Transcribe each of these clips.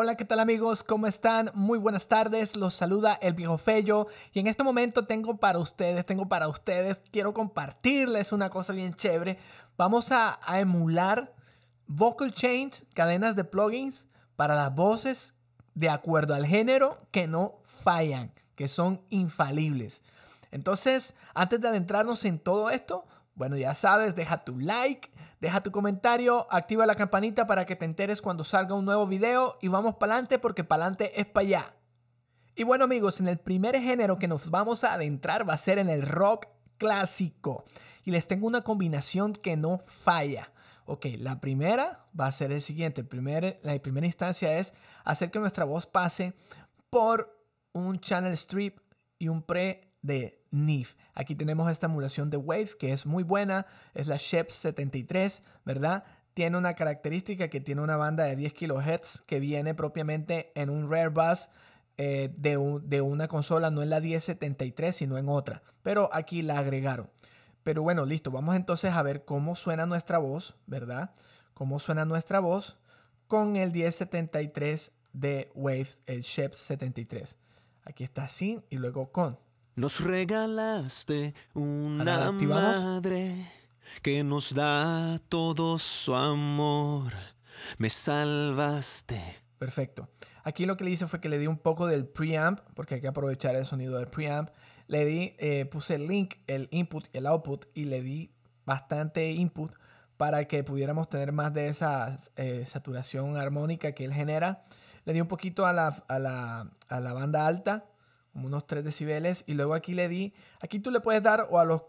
Hola, ¿qué tal amigos? ¿Cómo están? Muy buenas tardes, los saluda el viejo Fello y en este momento tengo para ustedes, tengo para ustedes, quiero compartirles una cosa bien chévere. Vamos a, a emular vocal change, cadenas de plugins para las voces de acuerdo al género que no fallan, que son infalibles. Entonces, antes de adentrarnos en todo esto, bueno, ya sabes, deja tu like, deja tu comentario, activa la campanita para que te enteres cuando salga un nuevo video y vamos para adelante porque para adelante es para allá. Y bueno amigos, en el primer género que nos vamos a adentrar va a ser en el rock clásico. Y les tengo una combinación que no falla. Ok, la primera va a ser el siguiente. primer, la primera instancia es hacer que nuestra voz pase por un channel strip y un pre de NIF. Aquí tenemos esta emulación de Wave que es muy buena, es la Shep 73, ¿verdad? Tiene una característica que tiene una banda de 10 kHz que viene propiamente en un Rare Bus eh, de, una consola, no en la 1073, sino en otra. Pero aquí la agregaron. Pero bueno, listo, vamos entonces a ver cómo suena nuestra voz, ¿verdad? Cómo suena nuestra voz con el 1073 de Wave, el Shep 73. Aquí está sin y luego con. Nos regalaste una madre que nos da todo su amor. Me salvaste. Perfecto. Aquí lo que le hice fue que le di un poco del preamp, porque hay que aprovechar el sonido del preamp. Le di, eh, puse el link, el input y el output, y le di bastante input para que pudiéramos tener más de esa eh, saturación armónica que él genera. Le di un poquito a la, a la, a la banda alta unos 3 decibeles y luego aquí le di, aquí tú le puedes dar o a los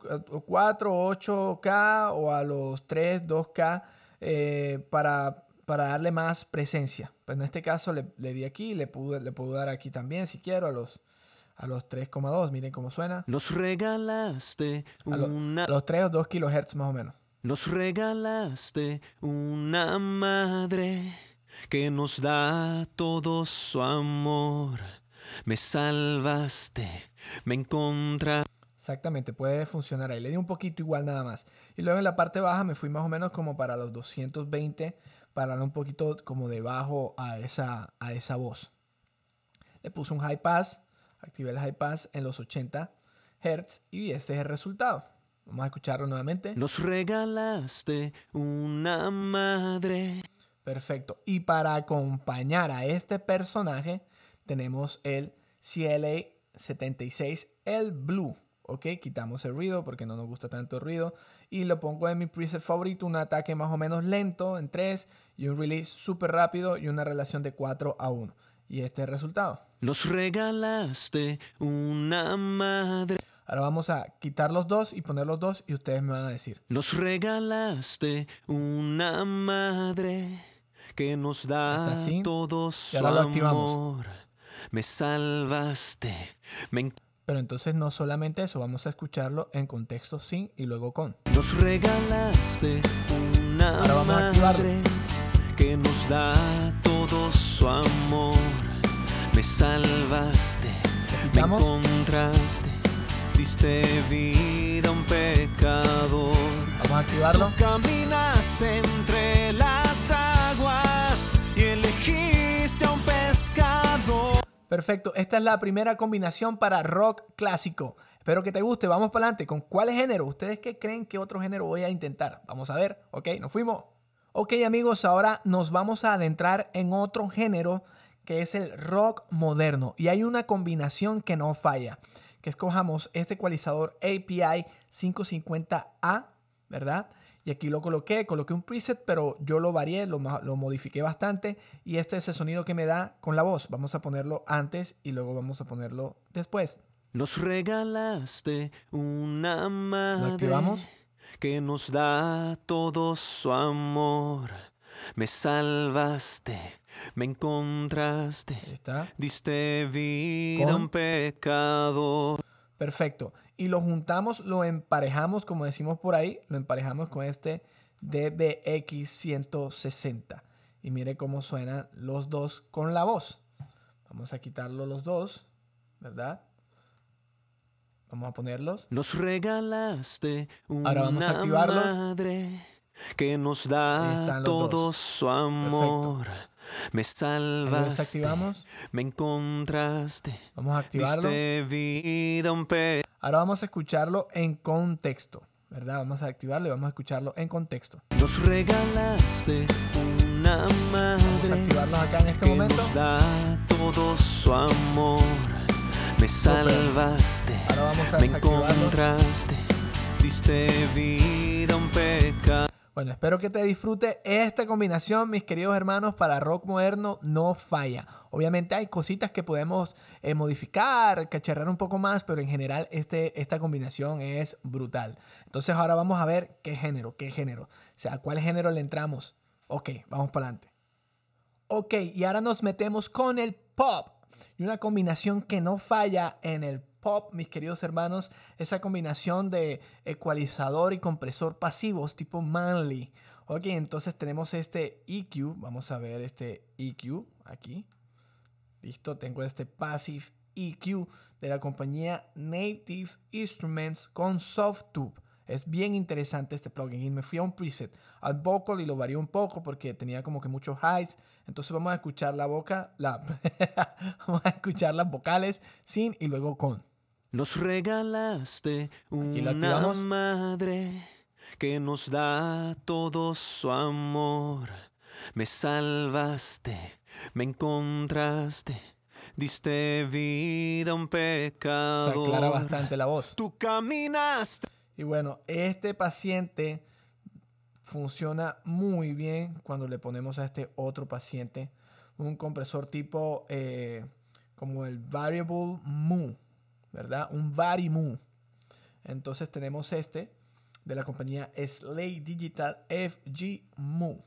4, 8K o a los 3, 2K eh, para, para, darle más presencia. Pues en este caso le, di aquí, le, pude, le puedo dar aquí también si quiero a los a los 3,2, miren cómo suena. Nos regalaste a los 3 o 2 kilohertz más o menos. Nos regalaste una madre que nos da todo su amor me salvaste, me encontraste. Exactamente, puede funcionar ahí. Le di un poquito igual nada más. Y luego en la parte baja me fui más o menos como para los 220, para un poquito como debajo a esa, a esa voz. Le puse un high pass, activé el high pass en los 80 Hz y este es el resultado. Vamos a escucharlo nuevamente. Nos regalaste una madre. Perfecto. Y para acompañar a este personaje, tenemos el CLA76, el blue. Ok, quitamos el ruido porque no nos gusta tanto el ruido. Y lo pongo en mi preset favorito, un ataque más o menos lento en 3 y un release súper rápido y una relación de 4 a 1. Y este es el resultado. Nos regalaste una madre. Ahora vamos a quitar los dos y poner los dos y ustedes me van a decir. Nos regalaste una madre que nos da todos y ahora Amor me salvaste, me Pero entonces no solamente eso, vamos a escucharlo en contexto sin y luego con. Nos regalaste una Ahora vamos a que nos da todo su amor. Me salvaste, me encontraste, diste vida a un pecador. Vamos a activarlo. caminaste entre las aguas y elegiste a un pescador. Perfecto, esta es la primera combinación para rock clásico. Espero que te guste, vamos para adelante. ¿Con cuál género? ¿Ustedes qué creen que otro género voy a intentar? Vamos a ver, ok, nos fuimos. Ok amigos, ahora nos vamos a adentrar en otro género que es el rock moderno. Y hay una combinación que no falla, que escojamos este ecualizador API 550A, ¿verdad? y aquí lo coloqué, coloqué un preset, pero yo lo varié, lo, lo modifiqué bastante y este es el sonido que me da con la voz. Vamos a ponerlo antes y luego vamos a ponerlo después. Nos regalaste una madre. Que nos da todo su amor. Me salvaste, me encontraste. Diste vida a un pecado. Perfecto y lo juntamos, lo emparejamos, como decimos por ahí, lo emparejamos con este DBX 160. Y mire cómo suenan los dos con la voz. Vamos a quitarlo los dos, ¿verdad? Vamos a ponerlos. Nos regalaste Ahora vamos a activarlos. madre que nos da todo su amor. Perfecto. Me salvas. Activamos? Me encontraste. Vamos a activarlo. vida Ahora vamos a escucharlo en contexto, ¿verdad? Vamos a activarlo y vamos a escucharlo en contexto. Nos regalaste una madre. Vamos a acá en este momento. Nos da todo su amor. Me salvaste. vamos me encontraste. Diste vida a un pez bueno, espero que te disfrute esta combinación, mis queridos hermanos, para rock moderno no falla. Obviamente hay cositas que podemos eh, modificar, cacharrar un poco más, pero en general este, esta combinación es brutal. Entonces ahora vamos a ver qué género, qué género, o sea, a cuál género le entramos. Ok, vamos para adelante. Ok, y ahora nos metemos con el pop. Y una combinación que no falla en el pop, mis queridos hermanos, esa combinación de ecualizador y compresor pasivos tipo Manly. Ok, entonces tenemos este EQ, vamos a ver este EQ aquí. Listo, tengo este Passive EQ de la compañía Native Instruments con SoftTube. Es bien interesante este plugin. Y me fui a un preset, al vocal y lo varié un poco porque tenía como que muchos highs. Entonces vamos a escuchar la boca, vamos a escuchar las vocales sin y luego con. Nos regalaste una madre que nos da todo su amor. Me salvaste, me encontraste, diste vida a un pecado. Se bastante la voz. Tú caminaste. Y bueno, este paciente funciona muy bien cuando le ponemos a este otro paciente un compresor tipo eh, como el variable mu ¿verdad? Un Varimu. Entonces tenemos este de la compañía Slay Digital FG MU.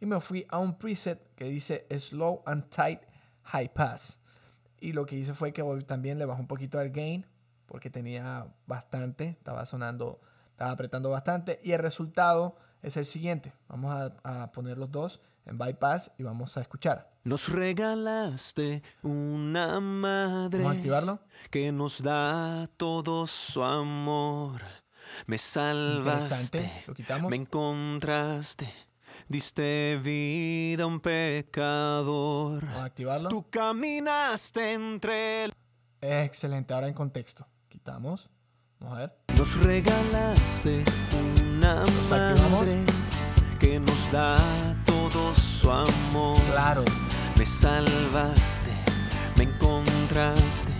Y me fui a un preset que dice Slow and Tight High Pass. Y lo que hice fue que también le bajó un poquito el gain porque tenía bastante, estaba sonando estaba apretando bastante y el resultado es el siguiente. Vamos a, poner los dos en bypass y vamos a escuchar. Nos regalaste una madre. Vamos a activarlo. Que nos da todo su amor. Me salvaste. Lo quitamos. Me encontraste. Diste vida a un pecador. Vamos a activarlo. Tú caminaste entre. El... Excelente. Ahora en contexto. Quitamos. Vamos a ver. Nos regalaste una madre que nos da todo su amor. Claro. Me salvaste, me encontraste,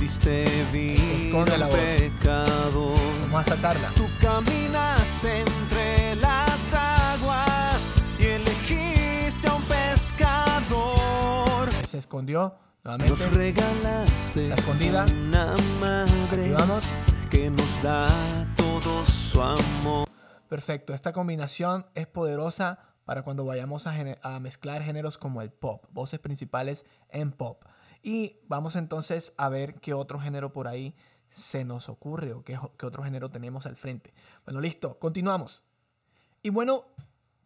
diste vida al pecado. Vamos a sacarla. Tú caminaste entre las aguas y elegiste a un pescador. Se escondió nuevamente. Nos regalaste escondida. Una madre que nos da todo su amor. Perfecto, esta combinación es poderosa para cuando vayamos a, mezclar géneros como el pop, voces principales en pop. Y vamos entonces a ver qué otro género por ahí se nos ocurre o qué otro género tenemos al frente. Bueno, listo, continuamos. Y bueno,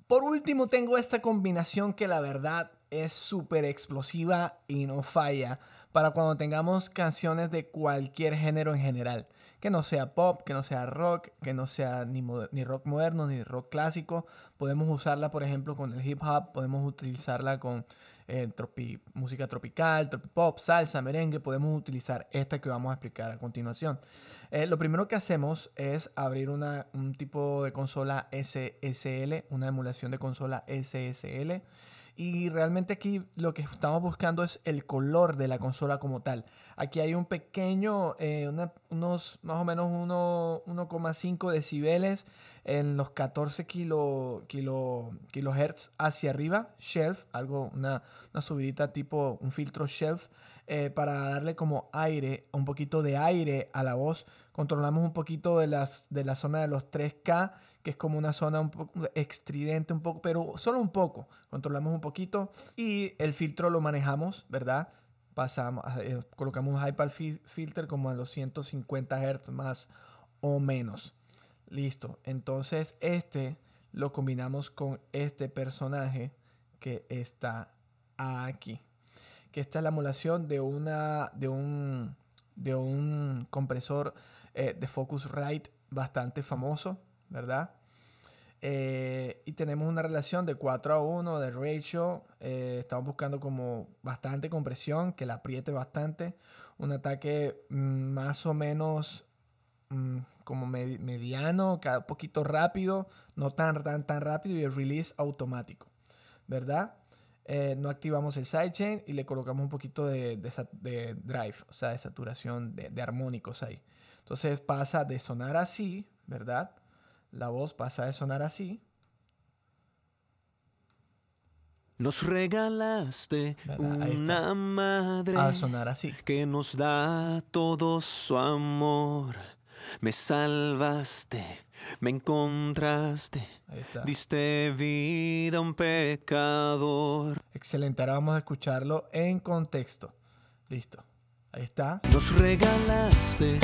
por último tengo esta combinación que la verdad es súper explosiva y no falla para cuando tengamos canciones de cualquier género en general. Que no sea pop, que no sea rock, que no sea ni, rock moderno, ni rock clásico. Podemos usarla, por ejemplo, con el hip hop, podemos utilizarla con eh, música tropical, pop, salsa, merengue. Podemos utilizar esta que vamos a explicar a continuación. Eh, lo primero que hacemos es abrir un tipo de consola SSL, una emulación de consola SSL. Y realmente aquí lo que estamos buscando es el color de la consola como tal. Aquí hay un pequeño, eh, unos más o menos 1,5 decibeles en los 14 kilo, kilo, kilohertz hacia arriba, shelf, algo, una, una subidita tipo un filtro shelf eh, para darle como aire, un poquito de aire a la voz. Controlamos un poquito de, las, de la zona de los 3K, que es como una zona un poco extridente, un poco, pero solo un poco. Controlamos un poquito y el filtro lo manejamos, ¿verdad? Pasamos, eh, colocamos un high pass filter como a los 150 Hz más o menos. Listo. Entonces este lo combinamos con este personaje que está aquí esta es la emulación de, una, de, un, de un compresor eh, de Focusrite bastante famoso, ¿verdad? Eh, y tenemos una relación de 4 a 1 de ratio. Eh, estamos buscando como bastante compresión, que la apriete bastante. Un ataque mm, más o menos mm, como mediano, un poquito rápido, no tan, tan, tan rápido y el release automático, ¿verdad? Eh, no activamos el sidechain y le colocamos un poquito de, drive, o sea, de saturación de, armónicos ahí. Entonces pasa de sonar así, ¿verdad? La voz pasa de sonar así. Nos regalaste una madre sonar así. que nos da todo su amor me salvaste, me encontraste, diste vida a un pecador. Excelente, ahora vamos a escucharlo en contexto. Listo, ahí está. Nos regalaste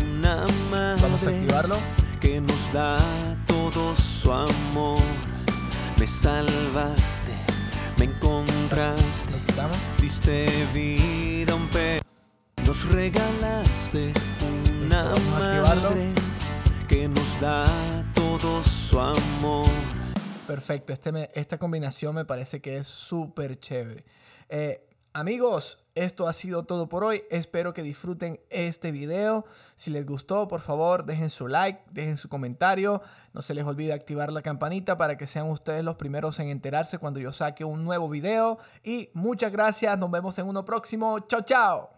una madre. Vamos a activarlo. Que nos da todo su amor. Me salvaste, me encontraste, diste vida a un pecador. Nos regalaste que nos da todo su amor. Perfecto, este esta combinación me parece que es súper chévere. Eh, amigos, esto ha sido todo por hoy. Espero que disfruten este video. Si les gustó, por favor, dejen su like, dejen su comentario. No se les olvide activar la campanita para que sean ustedes los primeros en enterarse cuando yo saque un nuevo video. Y muchas gracias. Nos vemos en uno próximo. Chao, chao.